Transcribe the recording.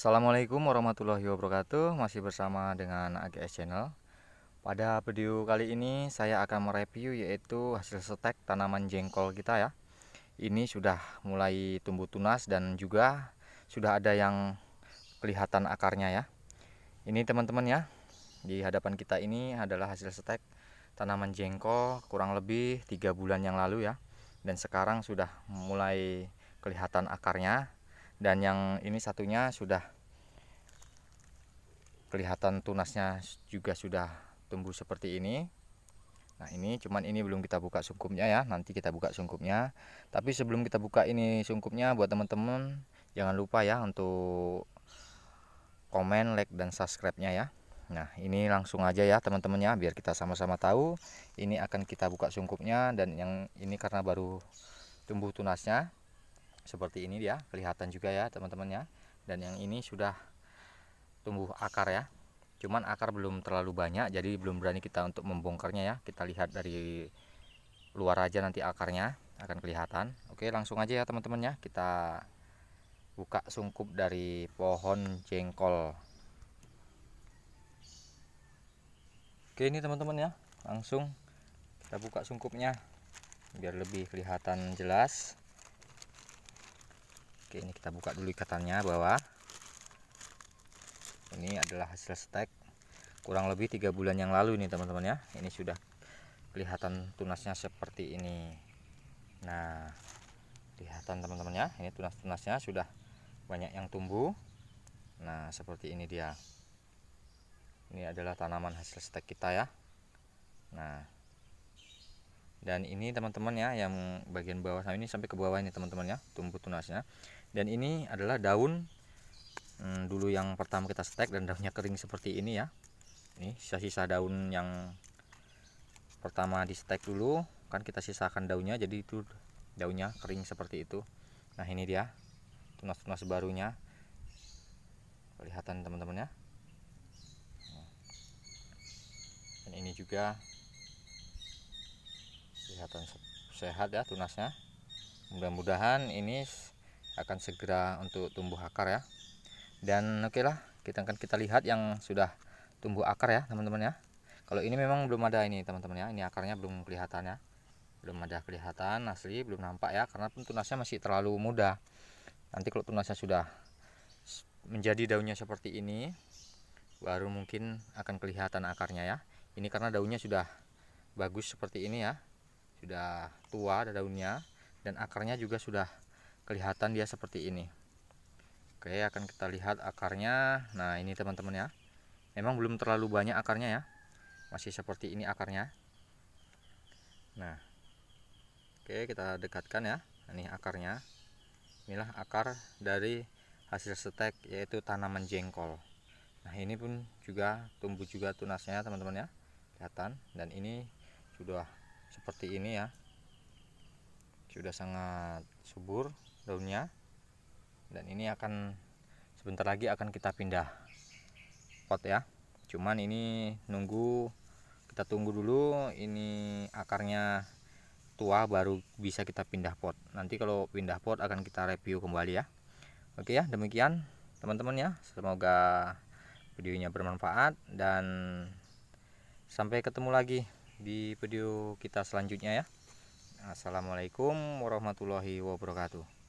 Assalamualaikum warahmatullahi wabarakatuh Masih bersama dengan AGS Channel Pada video kali ini saya akan mereview yaitu hasil setek tanaman jengkol kita ya Ini sudah mulai tumbuh tunas dan juga sudah ada yang kelihatan akarnya ya Ini teman-teman ya Di hadapan kita ini adalah hasil setek tanaman jengkol kurang lebih tiga bulan yang lalu ya Dan sekarang sudah mulai kelihatan akarnya dan yang ini satunya sudah kelihatan tunasnya juga sudah tumbuh seperti ini nah ini cuman ini belum kita buka sungkupnya ya nanti kita buka sungkupnya tapi sebelum kita buka ini sungkupnya buat teman-teman jangan lupa ya untuk komen, like, dan subscribe-nya ya. Nah, ini langsung aja ya teman-temannya biar kita sama-sama tahu. Ini akan kita buka sungkupnya dan yang ini karena baru tumbuh tunasnya seperti ini dia kelihatan juga ya teman temannya dan yang ini sudah tumbuh akar ya cuman akar belum terlalu banyak jadi belum berani kita untuk membongkarnya ya kita lihat dari luar aja nanti akarnya akan kelihatan oke langsung aja ya teman temannya kita buka sungkup dari pohon jengkol oke ini teman-teman ya langsung kita buka sungkupnya biar lebih kelihatan jelas Oke, ini kita buka dulu ikatannya bawah. Ini adalah hasil stek kurang lebih tiga bulan yang lalu ini teman-teman ya. Ini sudah kelihatan tunasnya seperti ini. Nah, kelihatan teman-teman ya. Ini tunas-tunasnya sudah banyak yang tumbuh. Nah, seperti ini dia. Ini adalah tanaman hasil stek kita ya. Nah, dan ini teman-teman ya yang bagian bawah sama ini sampai ke bawah ini teman-teman ya tumbuh tunasnya dan ini adalah daun hmm, dulu yang pertama kita stek dan daunnya kering seperti ini ya ini sisa-sisa daun yang pertama di stek dulu kan kita sisakan daunnya jadi itu daunnya kering seperti itu nah ini dia tunas-tunas barunya kelihatan teman-teman ya dan ini juga kelihatan sehat ya tunasnya mudah-mudahan ini akan segera untuk tumbuh akar ya dan oke okay lah kita akan kita lihat yang sudah tumbuh akar ya teman-teman ya kalau ini memang belum ada ini teman-teman ya ini akarnya belum kelihatan ya belum ada kelihatan asli belum nampak ya karena tunasnya masih terlalu muda nanti kalau tunasnya sudah menjadi daunnya seperti ini baru mungkin akan kelihatan akarnya ya ini karena daunnya sudah bagus seperti ini ya sudah tua ada daunnya dan akarnya juga sudah kelihatan dia seperti ini oke akan kita lihat akarnya nah ini teman-teman ya memang belum terlalu banyak akarnya ya masih seperti ini akarnya nah oke kita dekatkan ya nah, ini akarnya inilah akar dari hasil setek yaitu tanaman jengkol nah ini pun juga tumbuh juga tunasnya teman-teman ya kelihatan dan ini sudah seperti ini ya sudah sangat subur daunnya dan ini akan sebentar lagi akan kita pindah pot ya cuman ini nunggu kita tunggu dulu ini akarnya tua baru bisa kita pindah pot nanti kalau pindah pot akan kita review kembali ya oke ya demikian teman-teman ya semoga videonya bermanfaat dan sampai ketemu lagi di video kita selanjutnya ya Assalamualaikum warahmatullahi wabarakatuh